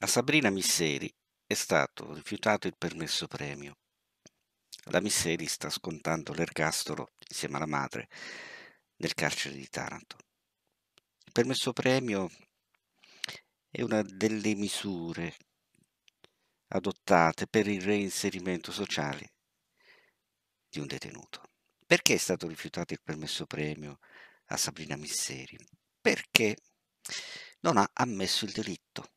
A Sabrina Misseri è stato rifiutato il permesso premio. La Misseri sta scontando l'ergastolo insieme alla madre nel carcere di Taranto. Il permesso premio è una delle misure adottate per il reinserimento sociale di un detenuto. Perché è stato rifiutato il permesso premio a Sabrina Misseri? Perché non ha ammesso il delitto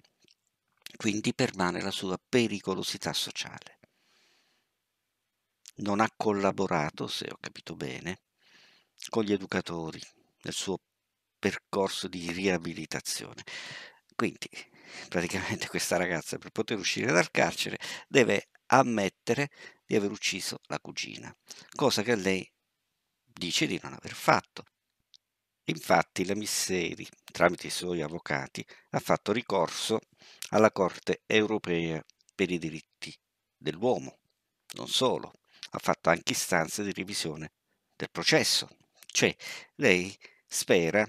quindi permane la sua pericolosità sociale. Non ha collaborato, se ho capito bene, con gli educatori nel suo percorso di riabilitazione. Quindi praticamente questa ragazza per poter uscire dal carcere deve ammettere di aver ucciso la cugina, cosa che lei dice di non aver fatto. Infatti la Misseri, tramite i suoi avvocati, ha fatto ricorso alla Corte europea per i diritti dell'uomo. Non solo, ha fatto anche istanze di revisione del processo. Cioè, lei spera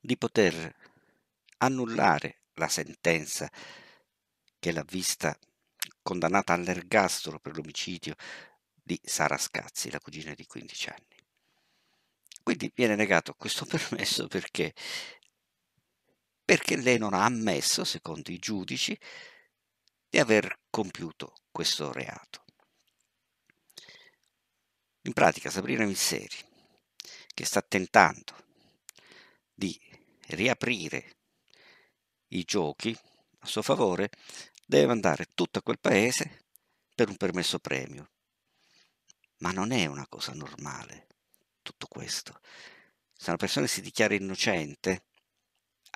di poter annullare la sentenza che l'ha vista condannata all'ergastolo per l'omicidio di Sara Scazzi, la cugina di 15 anni. Quindi viene negato questo permesso perché perché lei non ha ammesso, secondo i giudici, di aver compiuto questo reato. In pratica Sabrina Misseri, che sta tentando di riaprire i giochi a suo favore, deve andare tutto a quel paese per un permesso premio. Ma non è una cosa normale tutto questo. Se una persona si dichiara innocente,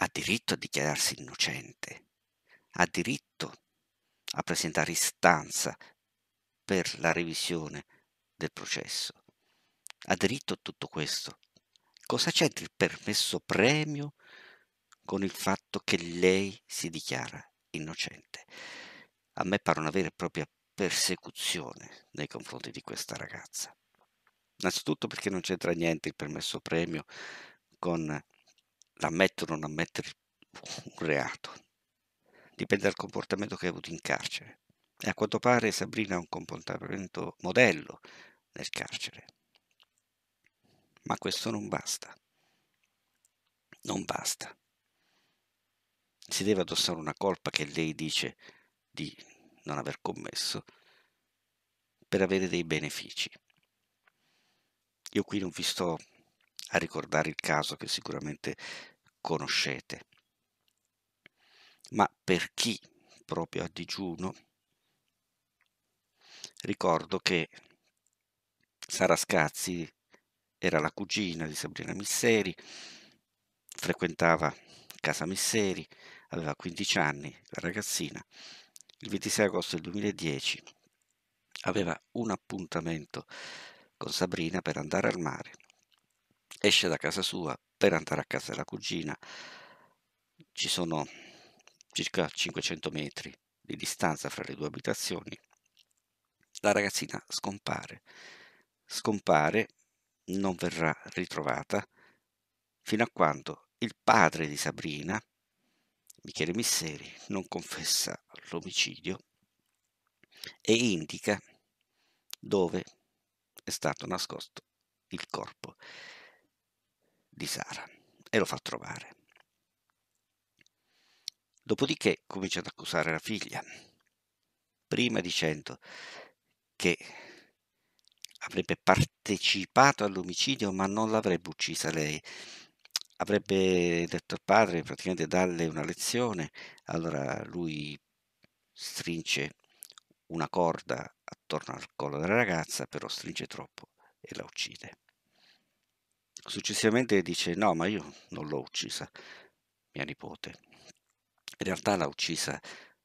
ha diritto a dichiararsi innocente, ha diritto a presentare istanza per la revisione del processo. Ha diritto a tutto questo. Cosa c'entra il permesso premio con il fatto che lei si dichiara innocente? A me pare una vera e propria persecuzione nei confronti di questa ragazza. Innanzitutto perché non c'entra niente il permesso premio con ammettere o non ammettere un reato. Dipende dal comportamento che hai avuto in carcere. E a quanto pare Sabrina ha un comportamento modello nel carcere. Ma questo non basta. Non basta. Si deve addossare una colpa che lei dice di non aver commesso per avere dei benefici. Io qui non vi sto a ricordare il caso che sicuramente conoscete. Ma per chi proprio a digiuno, ricordo che Sara Scazzi era la cugina di Sabrina Misseri, frequentava casa Misseri, aveva 15 anni, la ragazzina. Il 26 agosto del 2010 aveva un appuntamento con Sabrina per andare al mare. Esce da casa sua per andare a casa della cugina ci sono circa 500 metri di distanza fra le due abitazioni. La ragazzina scompare, scompare, non verrà ritrovata fino a quando il padre di Sabrina, Michele Misseri, non confessa l'omicidio e indica dove è stato nascosto il corpo di Sara e lo fa trovare. Dopodiché comincia ad accusare la figlia, prima dicendo che avrebbe partecipato all'omicidio ma non l'avrebbe uccisa lei. Avrebbe detto al padre praticamente darle una lezione, allora lui stringe una corda attorno al collo della ragazza, però stringe troppo e la uccide. Successivamente dice no, ma io non l'ho uccisa, mia nipote. In realtà l'ha uccisa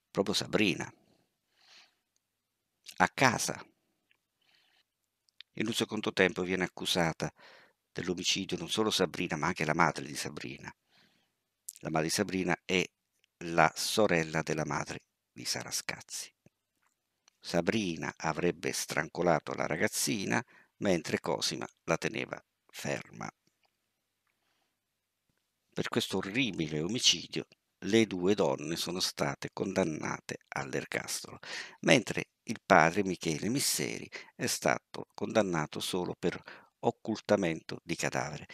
proprio Sabrina, a casa. In un secondo tempo viene accusata dell'omicidio non solo Sabrina, ma anche la madre di Sabrina. La madre di Sabrina è la sorella della madre di Sara Scazzi. Sabrina avrebbe strangolato la ragazzina mentre Cosima la teneva ferma. Per questo orribile omicidio le due donne sono state condannate all'ergastolo, mentre il padre Michele Misseri è stato condannato solo per occultamento di cadavere.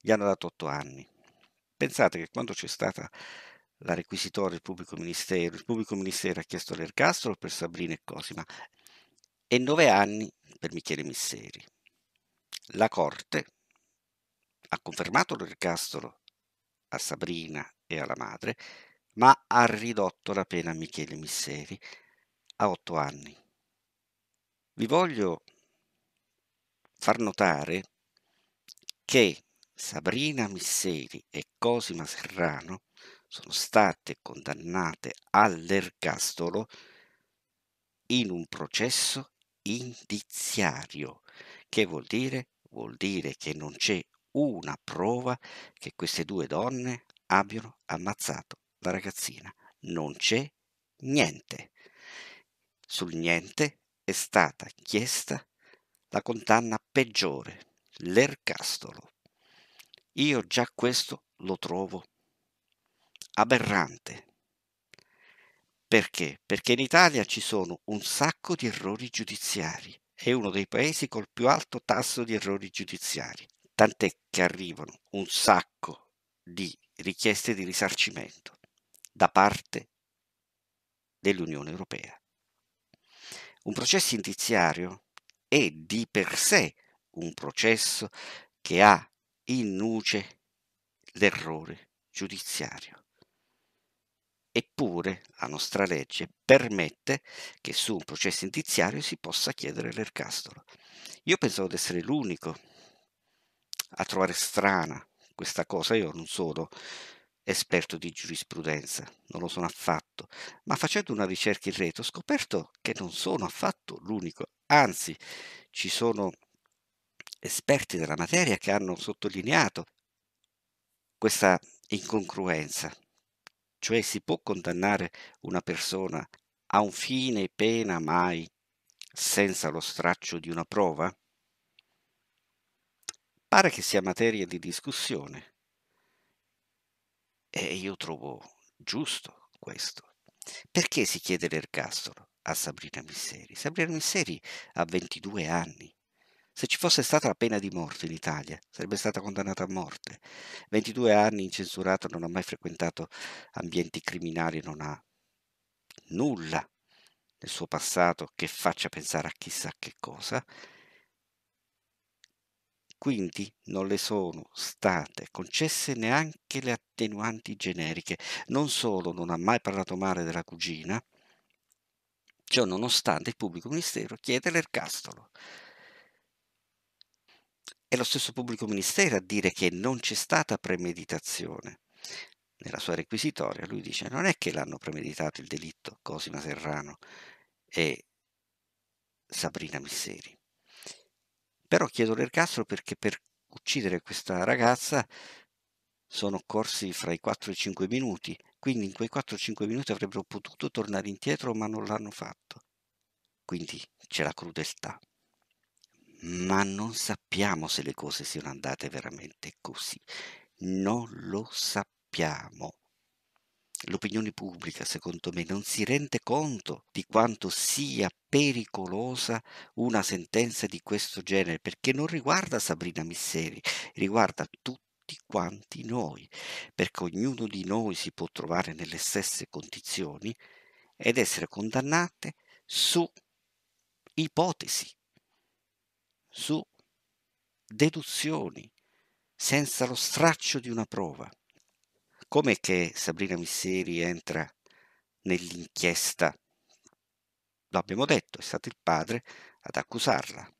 Gli hanno dato otto anni. Pensate che quando c'è stata la requisitoria del pubblico ministero, il pubblico ministero ha chiesto l'ergastolo per Sabrina e Cosima e nove anni per Michele Misseri. La Corte ha confermato l'ergastolo a Sabrina e alla madre, ma ha ridotto la pena a Michele Misseri a otto anni. Vi voglio far notare che Sabrina Misseri e Cosima Serrano sono state condannate all'ergastolo in un processo indiziario, che vuol dire vuol dire che non c'è una prova che queste due donne abbiano ammazzato la ragazzina. Non c'è niente. Sul niente è stata chiesta la condanna peggiore, l'ergastolo. Io già questo lo trovo aberrante. Perché? Perché in Italia ci sono un sacco di errori giudiziari è uno dei paesi col più alto tasso di errori giudiziari, tant'è che arrivano un sacco di richieste di risarcimento da parte dell'Unione Europea. Un processo indiziario è di per sé un processo che ha in nuce l'errore giudiziario. Eppure la nostra legge permette che su un processo indiziario si possa chiedere l'ergastolo. Io pensavo di essere l'unico a trovare strana questa cosa, io non sono esperto di giurisprudenza, non lo sono affatto, ma facendo una ricerca in rete ho scoperto che non sono affatto l'unico, anzi ci sono esperti della materia che hanno sottolineato questa incongruenza cioè si può condannare una persona a un fine pena mai senza lo straccio di una prova? Pare che sia materia di discussione. E io trovo giusto questo. Perché si chiede l'ergastolo a Sabrina Misseri? Sabrina Misseri ha 22 anni se ci fosse stata la pena di morte in Italia, sarebbe stata condannata a morte. 22 anni incensurato, non ha mai frequentato ambienti criminali, non ha nulla nel suo passato che faccia pensare a chissà che cosa. Quindi non le sono state concesse neanche le attenuanti generiche. Non solo non ha mai parlato male della cugina, ciò cioè nonostante il pubblico ministero chiede l'ergastolo lo stesso pubblico ministero a dire che non c'è stata premeditazione. Nella sua requisitoria lui dice non è che l'hanno premeditato il delitto Cosima Serrano e Sabrina Misseri. Però chiedo l'ergastolo perché per uccidere questa ragazza sono corsi fra i 4 e i 5 minuti, quindi in quei 4-5 minuti avrebbero potuto tornare indietro ma non l'hanno fatto. Quindi c'è la crudeltà ma non sappiamo se le cose siano andate veramente così. Non lo sappiamo. L'opinione pubblica, secondo me, non si rende conto di quanto sia pericolosa una sentenza di questo genere, perché non riguarda Sabrina Misseri, riguarda tutti quanti noi, perché ognuno di noi si può trovare nelle stesse condizioni ed essere condannate su ipotesi su deduzioni, senza lo straccio di una prova. Com'è che Sabrina Misseri entra nell'inchiesta? Lo abbiamo detto, è stato il padre ad accusarla.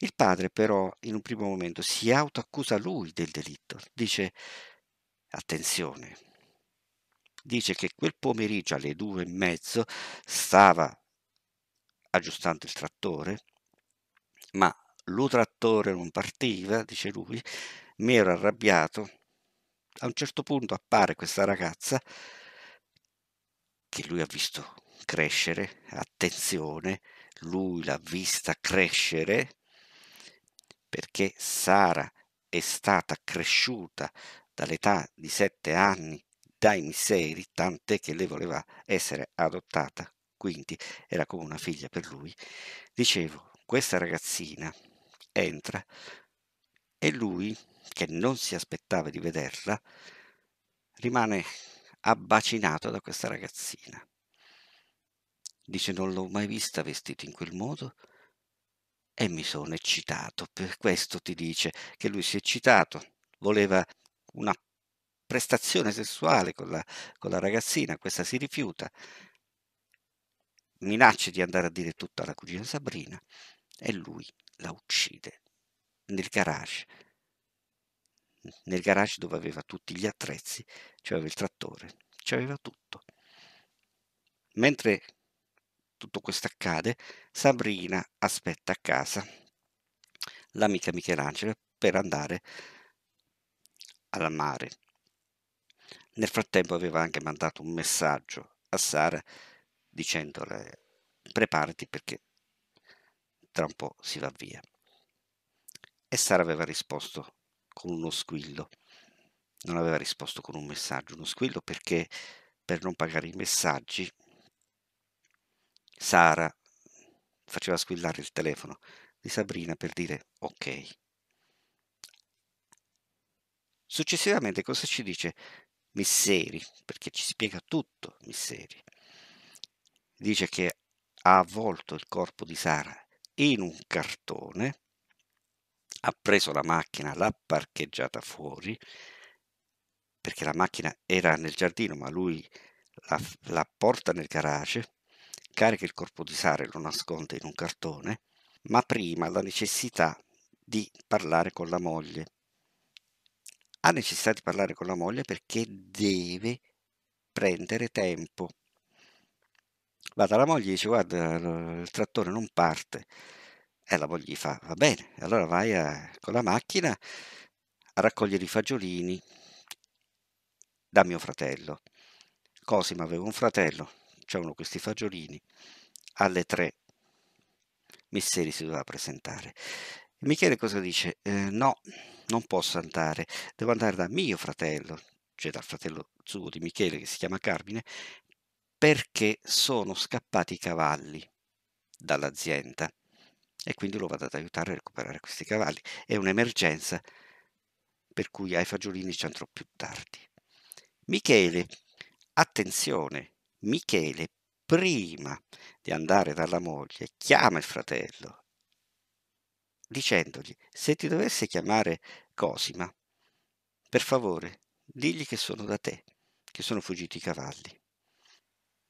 Il padre però in un primo momento si autoaccusa lui del delitto, dice attenzione, dice che quel pomeriggio alle due e mezzo stava aggiustando il trattore, ma l'utrattore non partiva, dice lui, mi ero arrabbiato. A un certo punto appare questa ragazza che lui ha visto crescere, attenzione, lui l'ha vista crescere perché Sara è stata cresciuta dall'età di sette anni dai miseri, tant'è che lei voleva essere adottata, quindi era come una figlia per lui. Dicevo, questa ragazzina entra e lui, che non si aspettava di vederla, rimane abbacinato da questa ragazzina. Dice non l'ho mai vista vestita in quel modo e mi sono eccitato. Per questo ti dice che lui si è eccitato, voleva una prestazione sessuale con la, con la ragazzina, questa si rifiuta, minaccia di andare a dire tutto alla cugina Sabrina e lui la uccide nel garage, nel garage dove aveva tutti gli attrezzi, cioè aveva il trattore, cioè aveva tutto. Mentre tutto questo accade, Sabrina aspetta a casa l'amica Michelangelo per andare al mare. Nel frattempo aveva anche mandato un messaggio a Sara dicendole preparati perché tra un po' si va via. E Sara aveva risposto con uno squillo. Non aveva risposto con un messaggio, uno squillo perché per non pagare i messaggi Sara faceva squillare il telefono di Sabrina per dire ok. Successivamente cosa ci dice Misseri? Perché ci spiega tutto Misseri. Dice che ha avvolto il corpo di Sara in un cartone, ha preso la macchina, l'ha parcheggiata fuori, perché la macchina era nel giardino, ma lui la, la porta nel garage, carica il corpo di Sara e lo nasconde in un cartone, ma prima la necessità di parlare con la moglie. Ha necessità di parlare con la moglie perché deve prendere tempo Va dalla moglie e dice guarda il trattore non parte. E la moglie gli fa va bene, allora vai a, con la macchina a raccogliere i fagiolini da mio fratello. Cosima aveva un fratello, c'erano questi fagiolini. Alle tre Misseri si doveva presentare. Michele cosa dice? Eh, no, non posso andare, devo andare da mio fratello, cioè dal fratello suo di Michele che si chiama Carmine, perché sono scappati i cavalli dall'azienda e quindi lo vado ad aiutare a recuperare questi cavalli. È un'emergenza per cui ai fagiolini ci andrò più tardi. Michele, attenzione, Michele prima di andare dalla moglie chiama il fratello dicendogli se ti dovesse chiamare Cosima, per favore digli che sono da te, che sono fuggiti i cavalli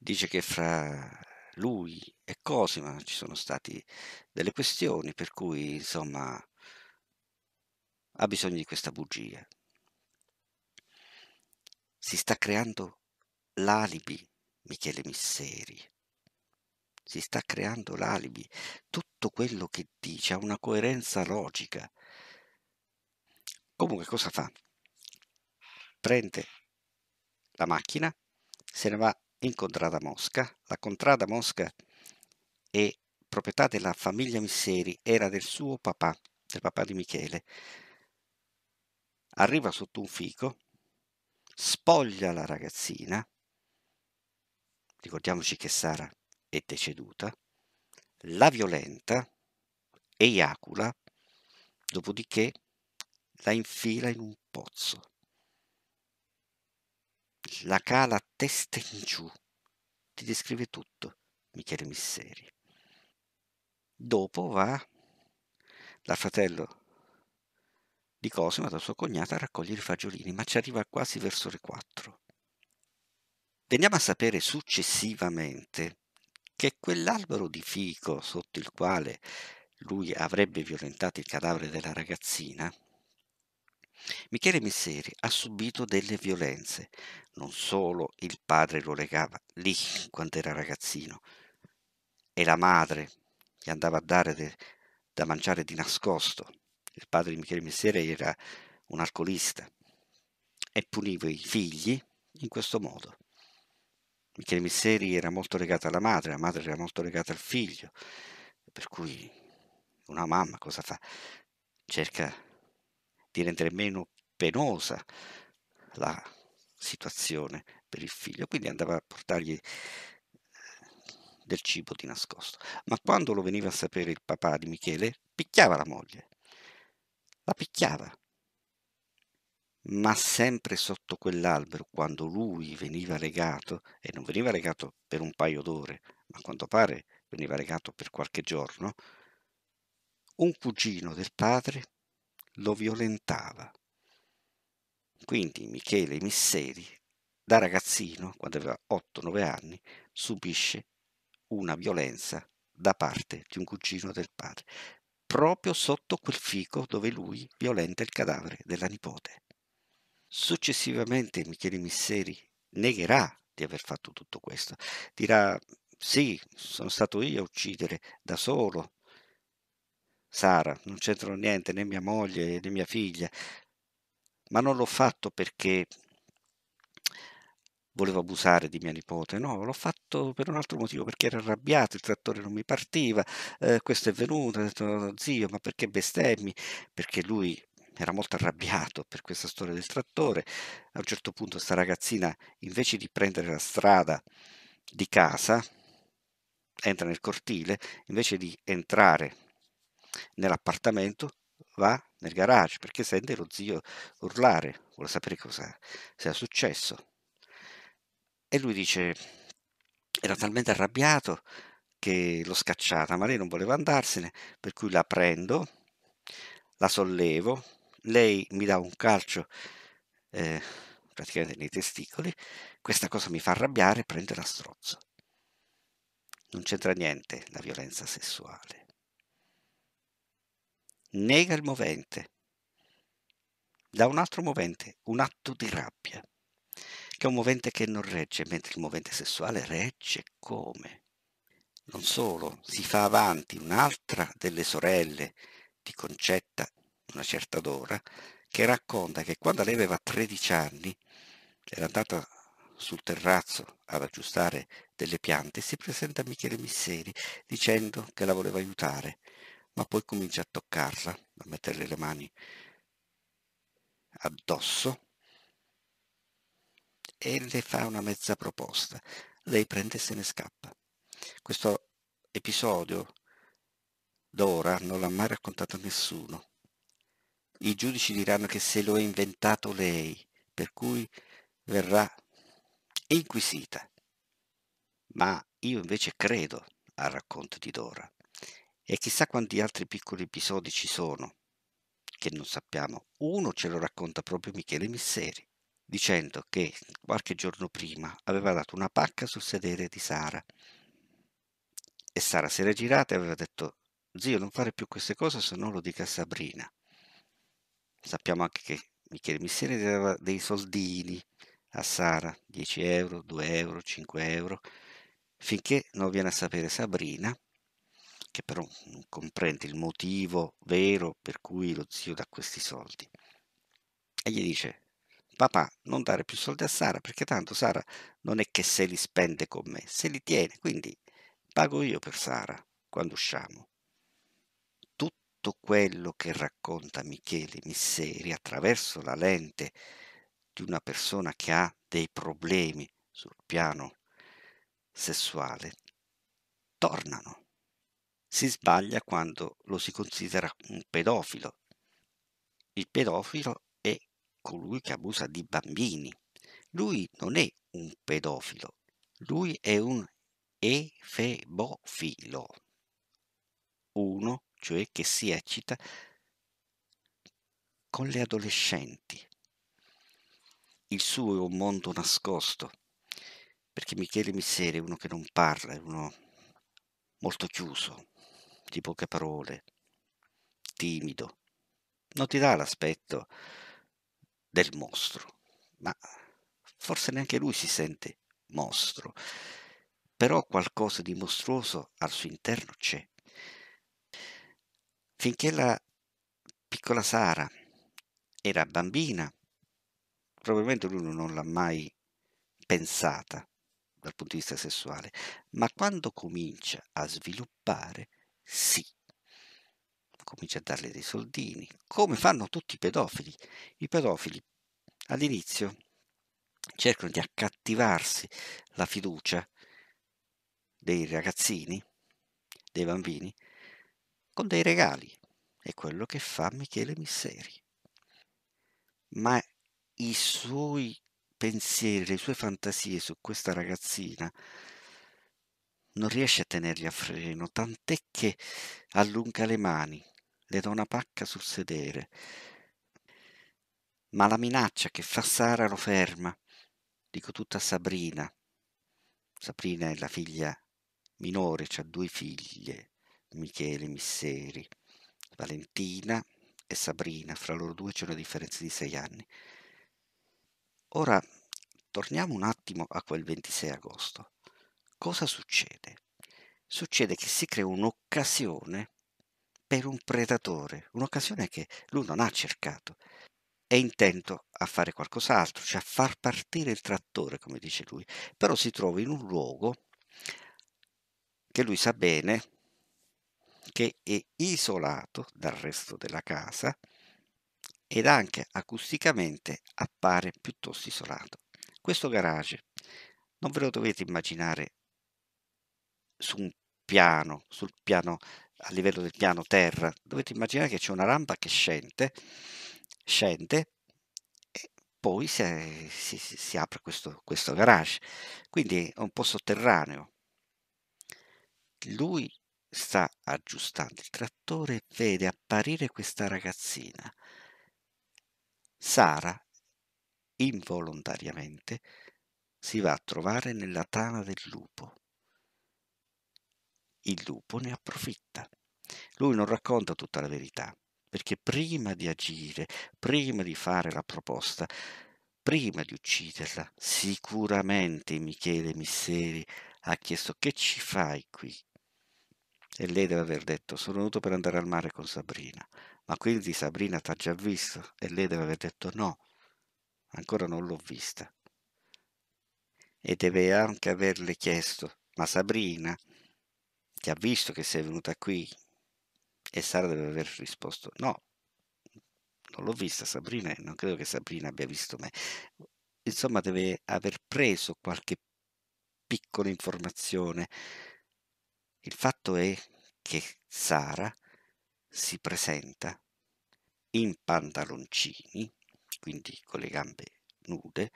dice che fra lui e Cosima ci sono state delle questioni per cui insomma ha bisogno di questa bugia. Si sta creando l'alibi, Michele Misseri. Si sta creando l'alibi. Tutto quello che dice ha una coerenza logica. Comunque cosa fa? Prende la macchina, se ne va in Contrada Mosca. La contrada Mosca è proprietà della famiglia Misseri, era del suo papà, del papà di Michele. Arriva sotto un fico, spoglia la ragazzina, ricordiamoci che Sara è deceduta, la violenta, eiacula, dopodiché la infila in un pozzo. La cala testa in giù ti descrive tutto, Michele Misseri. Dopo va dal fratello di Cosimo, da sua cognata a raccogliere i fagiolini, ma ci arriva quasi verso le 4. Veniamo a sapere successivamente che quell'albero di fico sotto il quale lui avrebbe violentato il cadavere della ragazzina Michele Misseri ha subito delle violenze. Non solo il padre lo legava lì quando era ragazzino, e la madre gli andava a dare de, da mangiare di nascosto. Il padre di Michele Misseri era un alcolista e puniva i figli in questo modo. Michele Misseri era molto legato alla madre, la madre era molto legata al figlio, per cui una mamma cosa fa? Cerca di rendere meno penosa la situazione per il figlio, quindi andava a portargli eh, del cibo di nascosto. Ma quando lo veniva a sapere il papà di Michele, picchiava la moglie, la picchiava, ma sempre sotto quell'albero, quando lui veniva legato, e non veniva legato per un paio d'ore, ma a quanto pare veniva legato per qualche giorno, un cugino del padre lo violentava. Quindi Michele Misseri, da ragazzino, quando aveva 8-9 anni, subisce una violenza da parte di un cugino del padre, proprio sotto quel fico dove lui violenta il cadavere della nipote. Successivamente Michele Misseri negherà di aver fatto tutto questo, dirà sì, sono stato io a uccidere da solo Sara, non c'entrano niente né mia moglie né mia figlia, ma non l'ho fatto perché volevo abusare di mia nipote, no, l'ho fatto per un altro motivo, perché ero arrabbiato, il trattore non mi partiva, eh, questo è venuto, ha detto zio, ma perché bestemmi? Perché lui era molto arrabbiato per questa storia del trattore, a un certo punto sta ragazzina invece di prendere la strada di casa, entra nel cortile, invece di entrare nell'appartamento, va nel garage perché sente lo zio urlare, vuole sapere cosa sia successo. E lui dice, era talmente arrabbiato che l'ho scacciata, ma lei non voleva andarsene, per cui la prendo, la sollevo, lei mi dà un calcio eh, praticamente nei testicoli, questa cosa mi fa arrabbiare, prende la strozzo. Non c'entra niente la violenza sessuale nega il movente, da un altro movente, un atto di rabbia, che è un movente che non regge, mentre il movente sessuale regge come? Non solo, si fa avanti un'altra delle sorelle di Concetta, una certa Dora, che racconta che quando lei aveva 13 anni era andata sul terrazzo ad aggiustare delle piante e si presenta a Michele Misseri dicendo che la voleva aiutare ma poi comincia a toccarla, a metterle le mani addosso e le fa una mezza proposta. Lei prende e se ne scappa. Questo episodio d'ora non l'ha mai raccontato nessuno. I giudici diranno che se lo ha inventato lei, per cui verrà inquisita. Ma io invece credo al racconto di Dora. E chissà quanti altri piccoli episodi ci sono, che non sappiamo. Uno ce lo racconta proprio Michele Misseri, dicendo che qualche giorno prima aveva dato una pacca sul sedere di Sara. E Sara si era girata e aveva detto, zio non fare più queste cose se no lo dica a Sabrina. Sappiamo anche che Michele Misseri dava dei soldini a Sara, 10 euro, 2 euro, 5 euro, finché non viene a sapere Sabrina che però non comprende il motivo vero per cui lo zio dà questi soldi. E gli dice, papà, non dare più soldi a Sara, perché tanto Sara non è che se li spende con me, se li tiene, quindi pago io per Sara quando usciamo. Tutto quello che racconta Michele Misseri attraverso la lente di una persona che ha dei problemi sul piano sessuale, tornano si sbaglia quando lo si considera un pedofilo. Il pedofilo è colui che abusa di bambini. Lui non è un pedofilo, lui è un efebofilo. Uno, cioè che si eccita con le adolescenti. Il suo è un mondo nascosto, perché Michele Missere è uno che non parla, è uno molto chiuso, di poche parole, timido, non ti dà l'aspetto del mostro, ma forse neanche lui si sente mostro, però qualcosa di mostruoso al suo interno c'è. Finché la piccola Sara era bambina, probabilmente lui non l'ha mai pensata dal punto di vista sessuale, ma quando comincia a sviluppare sì. Comincia a darle dei soldini, come fanno tutti i pedofili. I pedofili all'inizio cercano di accattivarsi la fiducia dei ragazzini, dei bambini, con dei regali. È quello che fa Michele Misseri. Ma i suoi pensieri, le sue fantasie su questa ragazzina non riesce a tenerli a freno, tant'è che allunga le mani, le dà una pacca sul sedere. Ma la minaccia che fa Sara lo ferma. Dico tutta Sabrina. Sabrina è la figlia minore, ha due figlie, Michele e Misseri, Valentina e Sabrina, fra loro due c'è una differenza di sei anni. Ora torniamo un attimo a quel 26 agosto cosa succede? Succede che si crea un'occasione per un predatore, un'occasione che lui non ha cercato. È intento a fare qualcos'altro, cioè a far partire il trattore, come dice lui, però si trova in un luogo che lui sa bene che è isolato dal resto della casa ed anche acusticamente appare piuttosto isolato. Questo garage non ve lo dovete immaginare su un piano, sul piano a livello del piano terra, dovete immaginare che c'è una rampa che scende, scende e poi si, si, si apre questo, questo garage, quindi è un po' sotterraneo. Lui sta aggiustando il trattore e vede apparire questa ragazzina. Sara involontariamente si va a trovare nella tana del lupo il lupo ne approfitta. Lui non racconta tutta la verità, perché prima di agire, prima di fare la proposta, prima di ucciderla, sicuramente Michele Misseri ha chiesto che ci fai qui? E lei deve aver detto, sono venuto per andare al mare con Sabrina, ma quindi Sabrina t'ha già visto? E lei deve aver detto no, ancora non l'ho vista. E deve anche averle chiesto, ma Sabrina ti ha visto che sei venuta qui? E Sara deve aver risposto no, non l'ho vista Sabrina e non credo che Sabrina abbia visto me. Insomma, deve aver preso qualche piccola informazione. Il fatto è che Sara si presenta in pantaloncini, quindi con le gambe nude,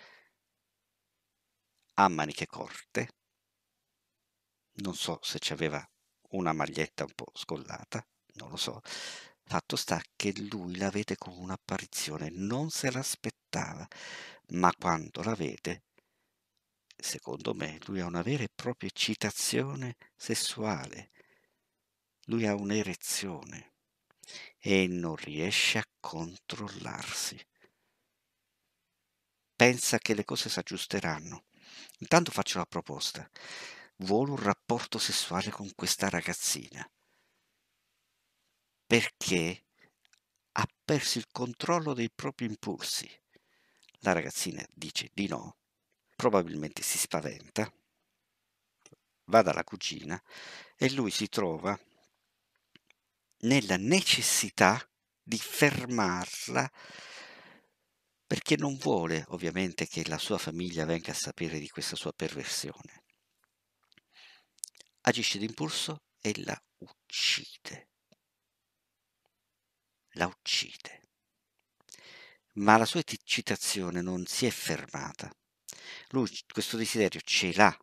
a maniche corte. Non so se ci aveva una maglietta un po' scollata, non lo so. Fatto sta che lui la vede come un'apparizione, non se l'aspettava, ma quando la vede, secondo me, lui ha una vera e propria eccitazione sessuale, lui ha un'erezione e non riesce a controllarsi. Pensa che le cose si aggiusteranno. Intanto faccio la proposta vuole un rapporto sessuale con questa ragazzina perché ha perso il controllo dei propri impulsi. La ragazzina dice di no, probabilmente si spaventa, va dalla cugina e lui si trova nella necessità di fermarla perché non vuole ovviamente che la sua famiglia venga a sapere di questa sua perversione agisce d'impulso e la uccide. La uccide. Ma la sua eccitazione non si è fermata. Lui questo desiderio ce l'ha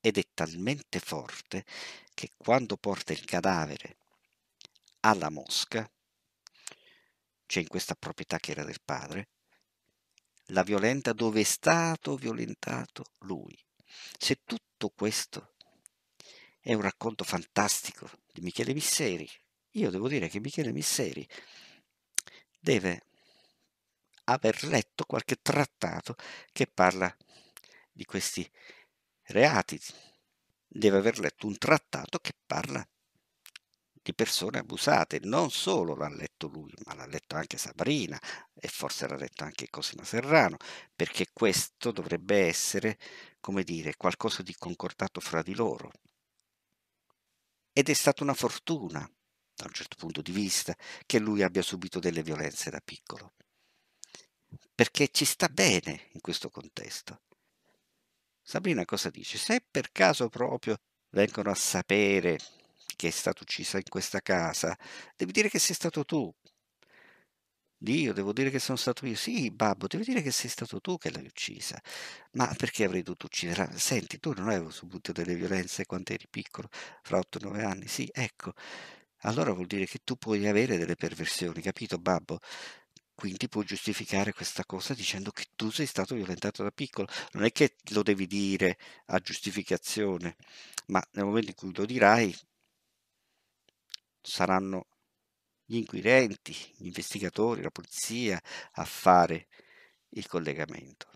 ed è talmente forte che quando porta il cadavere alla mosca, cioè in questa proprietà che era del padre, la violenta dove è stato violentato lui. Se tutto questo è un racconto fantastico di Michele Misseri. Io devo dire che Michele Misseri deve aver letto qualche trattato che parla di questi reati, deve aver letto un trattato che parla di persone abusate, non solo l'ha letto lui, ma l'ha letto anche Sabrina e forse l'ha letto anche Cosima Serrano, perché questo dovrebbe essere, come dire, qualcosa di concordato fra di loro ed è stata una fortuna, da un certo punto di vista, che lui abbia subito delle violenze da piccolo, perché ci sta bene in questo contesto. Sabrina cosa dice? Se per caso proprio vengono a sapere che è stata uccisa in questa casa, devi dire che sei stato tu Dio, devo dire che sono stato io. Sì, babbo, devi dire che sei stato tu che l'hai uccisa. Ma perché avrei dovuto ucciderla? Ah, senti, tu non avevo subito delle violenze quando eri piccolo, fra 8-9 anni. Sì, ecco. Allora vuol dire che tu puoi avere delle perversioni, capito, babbo? Quindi puoi giustificare questa cosa dicendo che tu sei stato violentato da piccolo. Non è che lo devi dire a giustificazione, ma nel momento in cui lo dirai saranno gli inquirenti, gli investigatori, la polizia a fare il collegamento.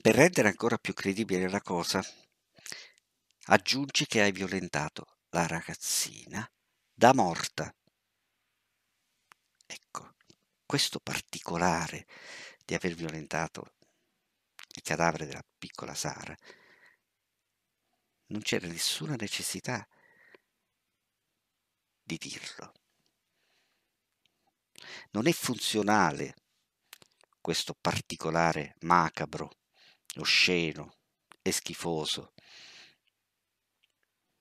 Per rendere ancora più credibile la cosa, aggiungi che hai violentato la ragazzina da morta. Ecco, questo particolare di aver violentato il cadavere della piccola Sara, non c'era nessuna necessità di dirlo non è funzionale questo particolare macabro, osceno e schifoso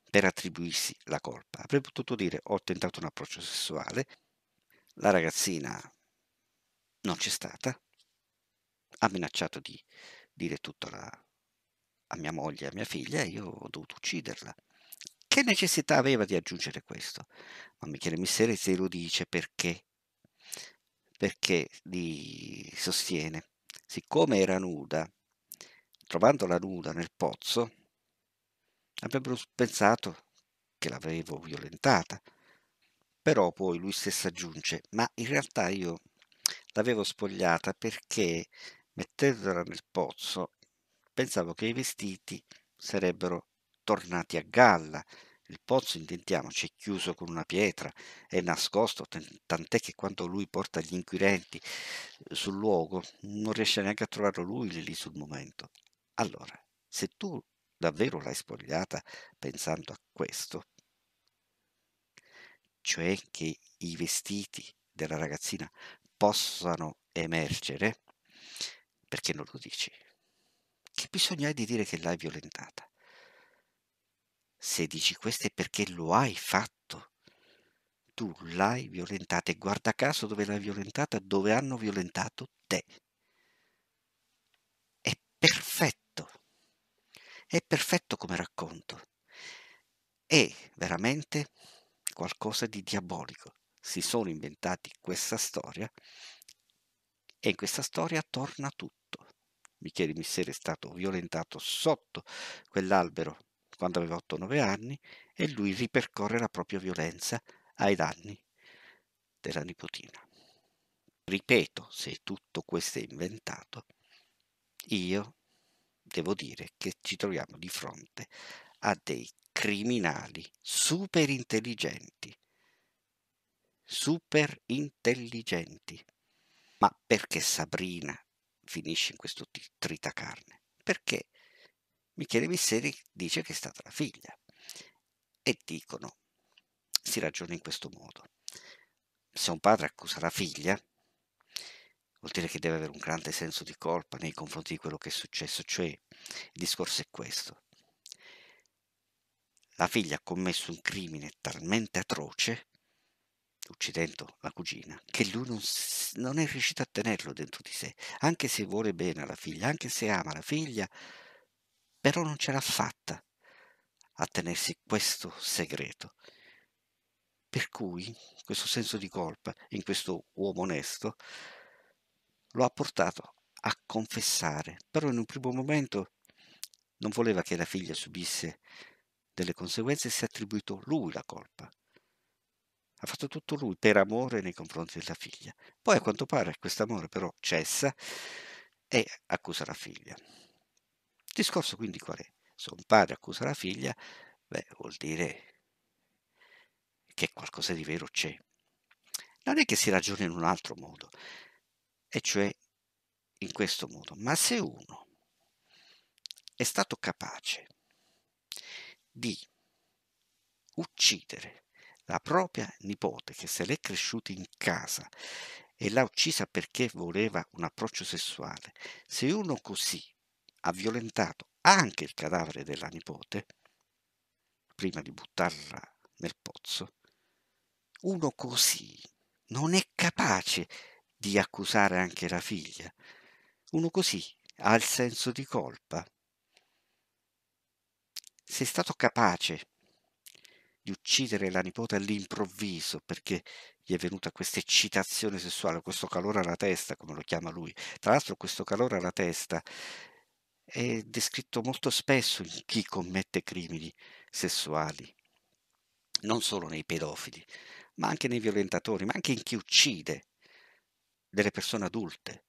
per attribuirsi la colpa. Avrei potuto dire ho tentato un approccio sessuale, la ragazzina non c'è stata, ha minacciato di dire tutto la, a mia moglie, a mia figlia, e io ho dovuto ucciderla. Che necessità aveva di aggiungere questo? Ma Michele Misseri se lo dice perché perché li sostiene, siccome era nuda, trovandola nuda nel pozzo, avrebbero pensato che l'avevo violentata. Però poi lui stesso aggiunge, ma in realtà io l'avevo spogliata perché mettendola nel pozzo pensavo che i vestiti sarebbero tornati a galla il pozzo, intendiamoci, è chiuso con una pietra, è nascosto, tant'è che quando lui porta gli inquirenti eh, sul luogo non riesce neanche a trovarlo lui lì sul momento. Allora, se tu davvero l'hai spogliata pensando a questo, cioè che i vestiti della ragazzina possano emergere, perché non lo dici? Che bisogna di dire che l'hai violentata? Se dici questo è perché lo hai fatto. Tu l'hai violentata e guarda caso dove l'hai violentata, dove hanno violentato te. È perfetto. È perfetto come racconto. È veramente qualcosa di diabolico. Si sono inventati questa storia e in questa storia torna tutto. Michele Missere è stato violentato sotto quell'albero quando aveva 8-9 anni, e lui ripercorre la propria violenza ai danni della nipotina. Ripeto, se tutto questo è inventato, io devo dire che ci troviamo di fronte a dei criminali super intelligenti, super intelligenti. Ma perché Sabrina finisce in questo tritacarne? Perché Michele Misseri dice che è stata la figlia. E dicono, si ragiona in questo modo. Se un padre accusa la figlia, vuol dire che deve avere un grande senso di colpa nei confronti di quello che è successo, cioè il discorso è questo. La figlia ha commesso un crimine talmente atroce, uccidendo la cugina, che lui non, non è riuscito a tenerlo dentro di sé, anche se vuole bene alla figlia, anche se ama la figlia, però non ce l'ha fatta a tenersi questo segreto. Per cui questo senso di colpa in questo uomo onesto lo ha portato a confessare, però in un primo momento non voleva che la figlia subisse delle conseguenze e si è attribuito lui la colpa. Ha fatto tutto lui per amore nei confronti della figlia. Poi a quanto pare questo amore però cessa e accusa la figlia discorso quindi qual è? Se un padre accusa la figlia, beh, vuol dire che qualcosa di vero c'è. Non è che si ragioni in un altro modo, e cioè in questo modo, ma se uno è stato capace di uccidere la propria nipote che se l'è cresciuta in casa e l'ha uccisa perché voleva un approccio sessuale, se uno così ha violentato anche il cadavere della nipote, prima di buttarla nel pozzo, uno così non è capace di accusare anche la figlia. Uno così ha il senso di colpa. Se è stato capace di uccidere la nipote all'improvviso perché gli è venuta questa eccitazione sessuale, questo calore alla testa, come lo chiama lui. Tra l'altro questo calore alla testa è descritto molto spesso in chi commette crimini sessuali, non solo nei pedofili, ma anche nei violentatori, ma anche in chi uccide delle persone adulte.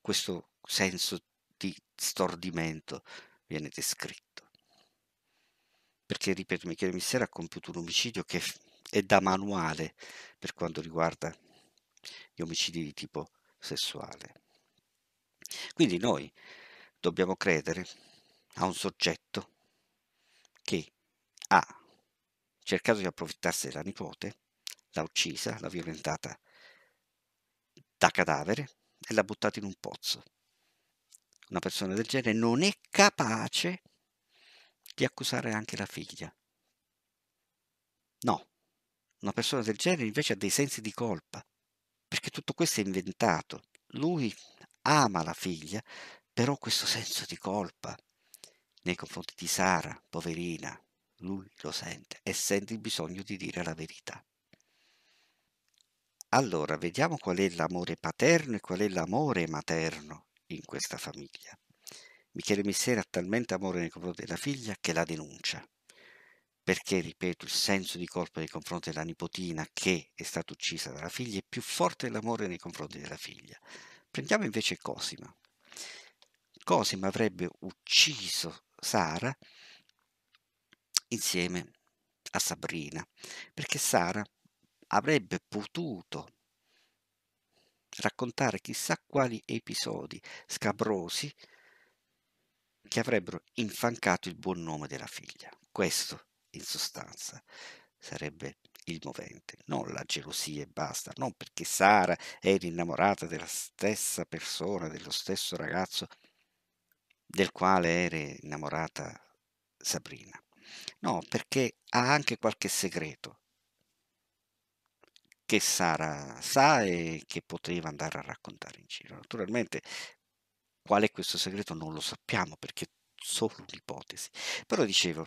Questo senso di stordimento viene descritto. Perché, ripeto, Michele Missera ha compiuto un omicidio che è da manuale per quanto riguarda gli omicidi di tipo sessuale. Quindi noi dobbiamo credere a un soggetto che ha cercato di approfittarsi della nipote, l'ha uccisa, l'ha violentata da cadavere e l'ha buttata in un pozzo. Una persona del genere non è capace di accusare anche la figlia. No, una persona del genere invece ha dei sensi di colpa, perché tutto questo è inventato. Lui ama la figlia, però questo senso di colpa nei confronti di Sara, poverina, lui lo sente e sente il bisogno di dire la verità. Allora, vediamo qual è l'amore paterno e qual è l'amore materno in questa famiglia. Michele Missera ha talmente amore nei confronti della figlia che la denuncia, perché, ripeto, il senso di colpa nei confronti della nipotina che è stata uccisa dalla figlia è più forte dell'amore nei confronti della figlia. Prendiamo invece Cosima, Cosima avrebbe ucciso Sara insieme a Sabrina, perché Sara avrebbe potuto raccontare chissà quali episodi scabrosi che avrebbero infancato il buon nome della figlia. Questo, in sostanza, sarebbe il movente, non la gelosia e basta, non perché Sara era innamorata della stessa persona, dello stesso ragazzo del quale era innamorata Sabrina. No, perché ha anche qualche segreto che Sara sa e che poteva andare a raccontare in giro. Naturalmente, qual è questo segreto non lo sappiamo perché è solo un'ipotesi. Però dicevo,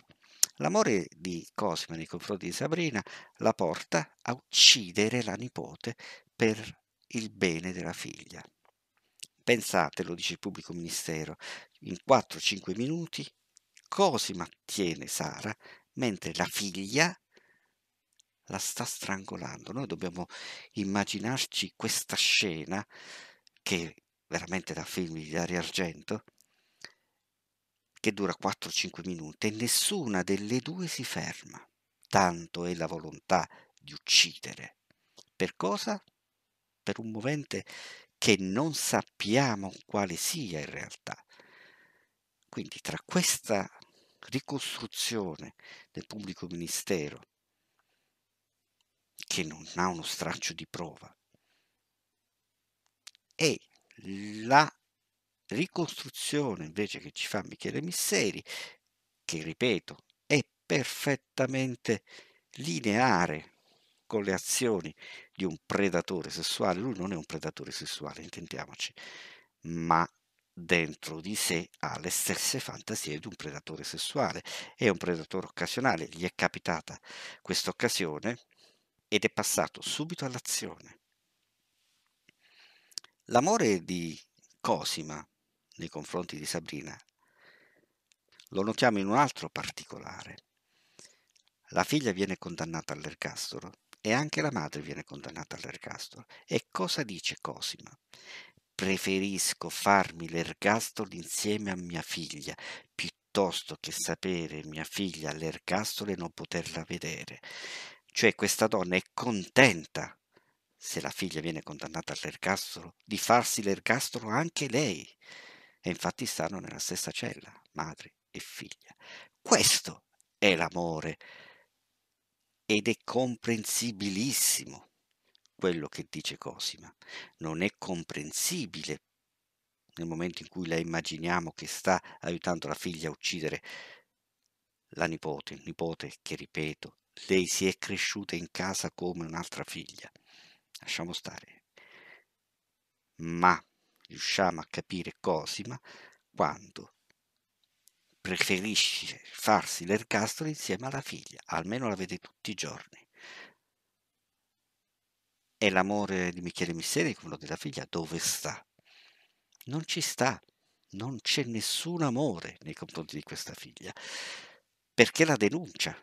l'amore di Cosimo nei confronti di Sabrina la porta a uccidere la nipote per il bene della figlia. Pensate, lo dice il pubblico ministero, in 4-5 minuti Cosima tiene Sara mentre la figlia la sta strangolando. Noi dobbiamo immaginarci questa scena che veramente da film di Dario Argento che dura 4-5 minuti e nessuna delle due si ferma. Tanto è la volontà di uccidere. Per cosa? Per un movente che non sappiamo quale sia in realtà. Quindi tra questa ricostruzione del pubblico ministero, che non ha uno straccio di prova, e la ricostruzione invece che ci fa Michele Misseri, che ripeto è perfettamente lineare con le azioni di un predatore sessuale, lui non è un predatore sessuale, intendiamoci, ma dentro di sé ha le stesse fantasie di un predatore sessuale, è un predatore occasionale, gli è capitata questa occasione ed è passato subito all'azione. L'amore di Cosima nei confronti di Sabrina lo notiamo in un altro particolare. La figlia viene condannata all'ergastolo e anche la madre viene condannata all'ergastolo. E cosa dice Cosima? Preferisco farmi l'ergastolo insieme a mia figlia, piuttosto che sapere mia figlia all'ergastolo e non poterla vedere. Cioè questa donna è contenta, se la figlia viene condannata all'ergastolo, di farsi l'ergastolo anche lei. E infatti stanno nella stessa cella, madre e figlia. Questo è l'amore ed è comprensibilissimo quello che dice Cosima. Non è comprensibile nel momento in cui la immaginiamo che sta aiutando la figlia a uccidere la nipote, nipote che ripeto, lei si è cresciuta in casa come un'altra figlia. Lasciamo stare. Ma riusciamo a capire Cosima quando preferisce farsi l'ergastolo insieme alla figlia, almeno la vede tutti i giorni. E l'amore di Michele Misseri, quello della figlia, dove sta? Non ci sta, non c'è nessun amore nei confronti di questa figlia, perché la denuncia.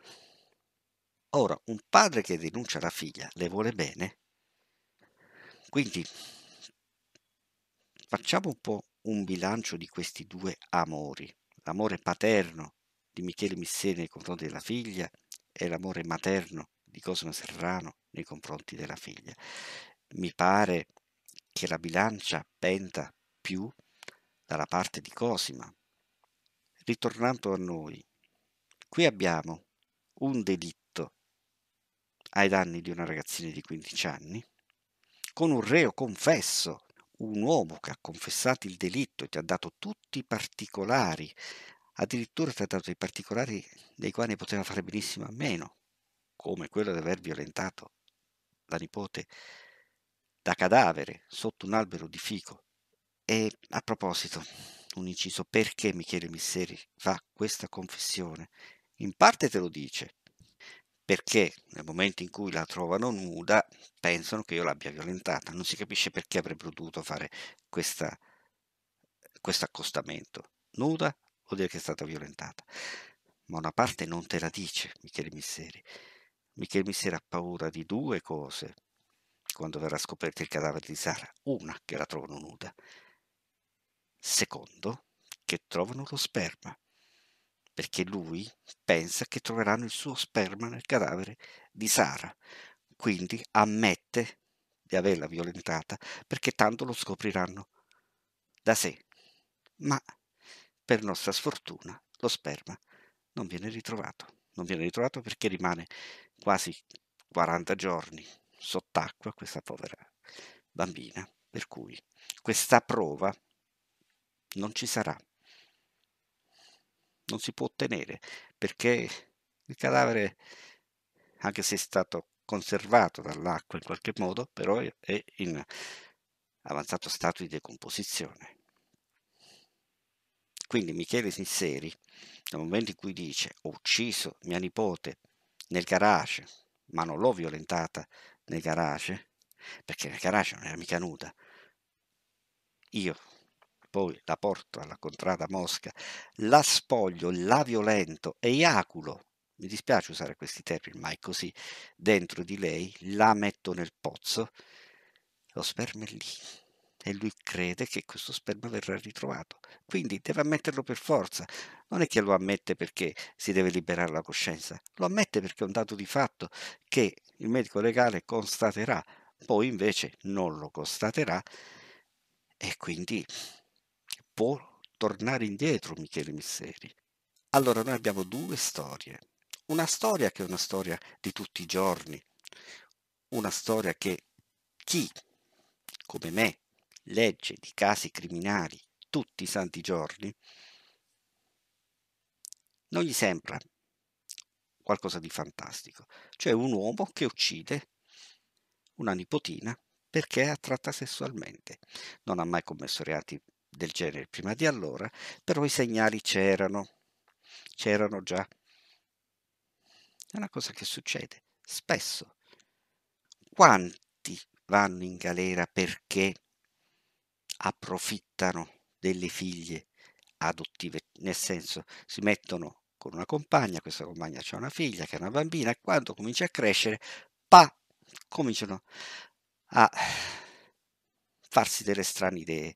Ora, un padre che denuncia la figlia le vuole bene, quindi facciamo un po' un bilancio di questi due amori l'amore paterno di Michele Misseri nei confronti della figlia e l'amore materno di Cosimo Serrano nei confronti della figlia. Mi pare che la bilancia penta più dalla parte di Cosima. Ritornando a noi, qui abbiamo un delitto ai danni di una ragazzina di 15 anni, con un reo confesso un uomo che ha confessato il delitto e ti ha dato tutti i particolari, addirittura ti ha dato i particolari dei quali poteva fare benissimo a meno, come quello di aver violentato la nipote da cadavere sotto un albero di fico. E a proposito, un inciso, perché Michele Misseri fa questa confessione? In parte te lo dice, perché nel momento in cui la trovano nuda pensano che io l'abbia violentata. Non si capisce perché avrebbero dovuto fare questo accostamento. Nuda vuol dire che è stata violentata. Ma una parte non te la dice Michele Misseri. Michele Misseri ha paura di due cose quando verrà scoperto il cadavere di Sara. Una, che la trovano nuda. Secondo, che trovano lo sperma perché lui pensa che troveranno il suo sperma nel cadavere di Sara. Quindi ammette di averla violentata perché tanto lo scopriranno da sé. Ma per nostra sfortuna lo sperma non viene ritrovato. Non viene ritrovato perché rimane quasi 40 giorni sott'acqua questa povera bambina. Per cui questa prova non ci sarà non si può ottenere perché il cadavere, anche se è stato conservato dall'acqua in qualche modo, però è in avanzato stato di decomposizione. Quindi Michele Sinseri, nel momento in cui dice ho ucciso mia nipote nel garage, ma non l'ho violentata nel garage, perché nel garage non era mica nuda, io poi la porto alla contrada Mosca, la spoglio, la violento, e iaculo, mi dispiace usare questi termini, ma è così, dentro di lei, la metto nel pozzo, lo sperma è lì e lui crede che questo sperma verrà ritrovato. Quindi deve ammetterlo per forza. Non è che lo ammette perché si deve liberare la coscienza, lo ammette perché è un dato di fatto che il medico legale constaterà, poi invece non lo constaterà e quindi può tornare indietro Michele Misseri. Allora noi abbiamo due storie. Una storia che è una storia di tutti i giorni, una storia che chi, come me, legge di casi criminali tutti i santi giorni, non gli sembra qualcosa di fantastico. Cioè un uomo che uccide una nipotina perché è attratta sessualmente. Non ha mai commesso reati del genere prima di allora, però i segnali c'erano, c'erano già. È una cosa che succede spesso. Quanti vanno in galera perché approfittano delle figlie adottive, nel senso si mettono con una compagna, questa compagna ha una figlia che è una bambina e quando comincia a crescere, pa, cominciano a farsi delle strane idee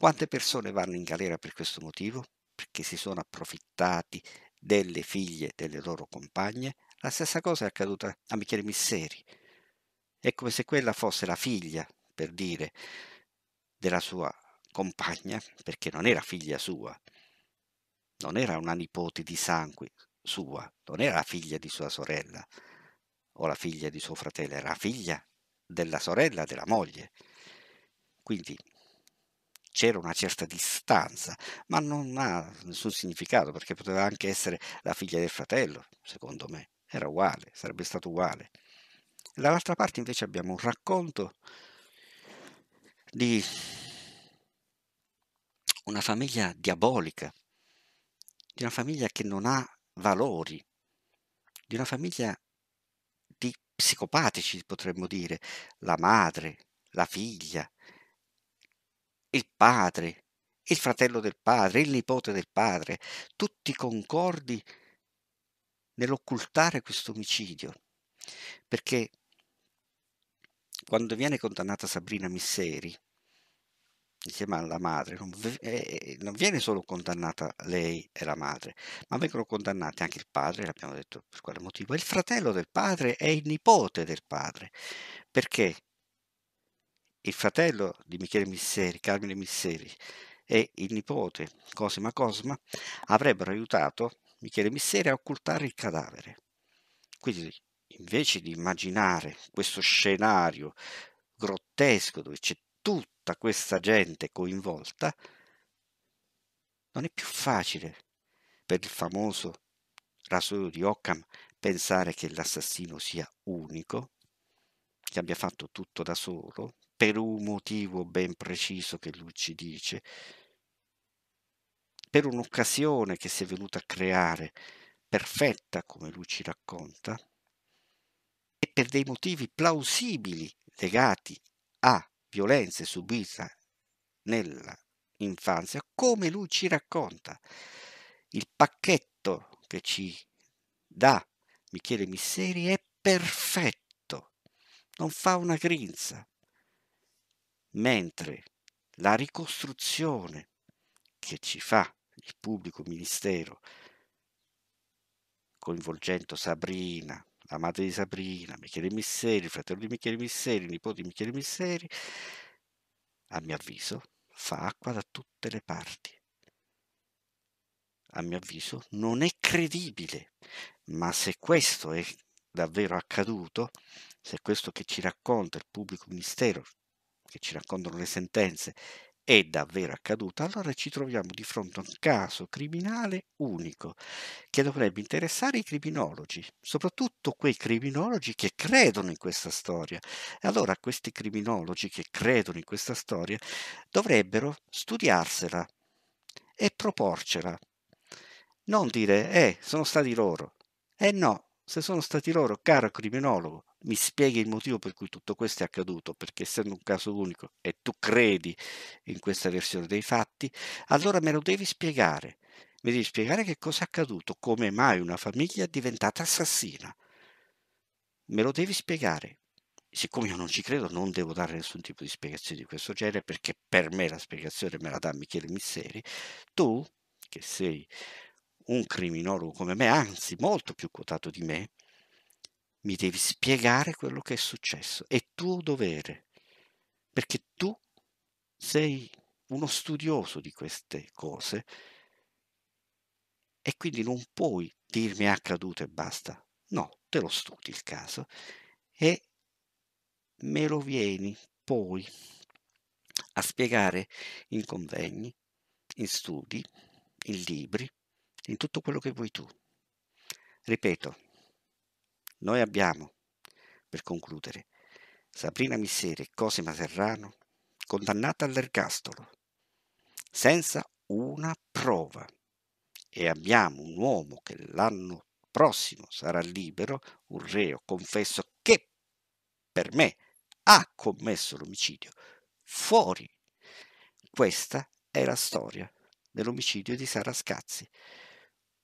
quante persone vanno in galera per questo motivo? Perché si sono approfittati delle figlie delle loro compagne? La stessa cosa è accaduta a Michele Misseri. È come se quella fosse la figlia, per dire, della sua compagna, perché non era figlia sua, non era una nipote di sangue sua, non era la figlia di sua sorella o la figlia di suo fratello, era la figlia della sorella della moglie. Quindi c'era una certa distanza, ma non ha nessun significato perché poteva anche essere la figlia del fratello, secondo me, era uguale, sarebbe stato uguale. Dall'altra parte invece abbiamo un racconto di una famiglia diabolica, di una famiglia che non ha valori, di una famiglia di psicopatici potremmo dire, la madre, la figlia, il padre, il fratello del padre, il nipote del padre, tutti concordi nell'occultare questo omicidio. Perché quando viene condannata Sabrina Misseri, insieme alla madre, non, eh, eh, non, viene solo condannata lei e la madre, ma vengono condannati anche il padre, l'abbiamo detto per quale motivo, il fratello del padre e il nipote del padre, perché il fratello di Michele Misseri, Carmine Misseri, e il nipote Cosima Cosma avrebbero aiutato Michele Misseri a occultare il cadavere. Quindi, invece di immaginare questo scenario grottesco dove c'è tutta questa gente coinvolta, non è più facile per il famoso rasoio di Occam pensare che l'assassino sia unico, che abbia fatto tutto da solo, per un motivo ben preciso che lui ci dice, per un'occasione che si è venuta a creare, perfetta come lui ci racconta, e per dei motivi plausibili legati a violenze subite nell'infanzia, come lui ci racconta. Il pacchetto che ci dà Michele Misseri è perfetto, non fa una grinza mentre la ricostruzione che ci fa il pubblico ministero coinvolgendo Sabrina, la madre di Sabrina, Michele Misseri, il fratello di Michele Misseri, il nipote di Michele Misseri, a mio avviso fa acqua da tutte le parti. A mio avviso non è credibile, ma se questo è davvero accaduto, se questo che ci racconta il pubblico ministero che ci raccontano le sentenze è davvero accaduta, allora ci troviamo di fronte a un caso criminale unico che dovrebbe interessare i criminologi, soprattutto quei criminologi che credono in questa storia. E allora questi criminologi che credono in questa storia dovrebbero studiarsela e proporcela. Non dire, eh, sono stati loro. Eh no, se sono stati loro, caro criminologo, mi spieghi il motivo per cui tutto questo è accaduto, perché essendo un caso unico e tu credi in questa versione dei fatti, allora me lo devi spiegare. Mi devi spiegare che cosa è accaduto, come mai una famiglia è diventata assassina. Me lo devi spiegare. Siccome io non ci credo, non devo dare nessun tipo di spiegazione di questo genere, perché per me la spiegazione me la dà Michele Misseri. Tu, che sei un criminologo come me, anzi molto più quotato di me, mi devi spiegare quello che è successo. È tuo dovere, perché tu sei uno studioso di queste cose e quindi non puoi dirmi è accaduto e basta. No, te lo studi il caso e me lo vieni poi a spiegare in convegni, in studi, in libri, in tutto quello che vuoi tu. Ripeto, noi abbiamo, per concludere, Sabrina Missere e Cosima Serrano condannata all'ergastolo, senza una prova. E abbiamo un uomo che l'anno prossimo sarà libero, un reo confesso che per me ha commesso l'omicidio, fuori. Questa è la storia dell'omicidio di Sara Scazzi.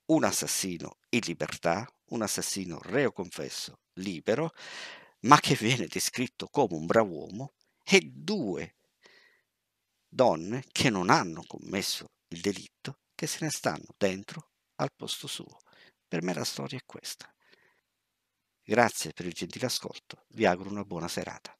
Un assassino in libertà, un assassino reo confesso, libero, ma che viene descritto come un bravo uomo, e due donne che non hanno commesso il delitto, che se ne stanno dentro al posto suo. Per me la storia è questa. Grazie per il gentile ascolto, vi auguro una buona serata.